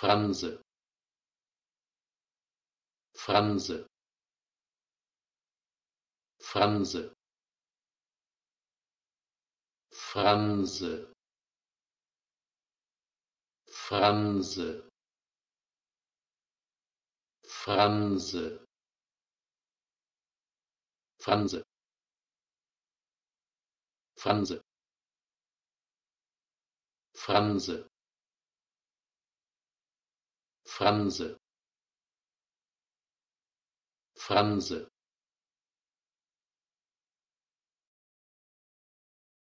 franse franse franse franse franse franse franse franse franse franse